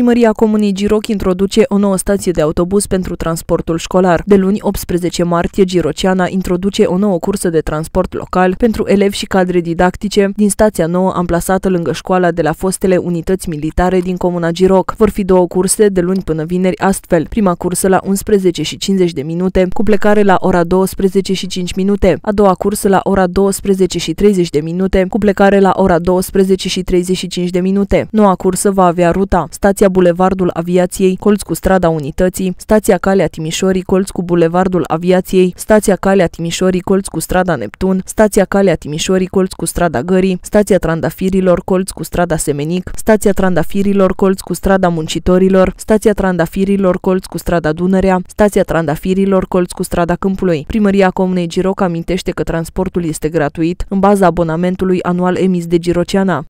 Primăria Comunii Giroc introduce o nouă stație de autobuz pentru transportul școlar. De luni 18 martie, Giroceana introduce o nouă cursă de transport local pentru elevi și cadre didactice din stația nouă amplasată lângă școala de la fostele unități militare din Comuna Giroc. Vor fi două curse de luni până vineri astfel. Prima cursă la 11 și 50 de minute, cu plecare la ora 12 și 5 minute. A doua cursă la ora 12 și 30 de minute, cu plecare la ora 12 și 35 de minute. Noua cursă va avea ruta. Stația Bulevardul Aviației, colț cu strada Unității, stația Calea Timișorii, colț cu Bulevardul Aviației, stația Calea Timișorii, colț cu strada Neptun, stația Calea Timișorii, colț cu strada Gării, stația Trandafirilor, colț cu strada Semenic, stația Trandafirilor, colț cu strada Muncitorilor, stația Trandafirilor, colț cu strada Dunărea, stația Trandafirilor, colț cu strada Câmpului. Primăria comunei Giroc amintește că transportul este gratuit în baza abonamentului anual emis de Girociana.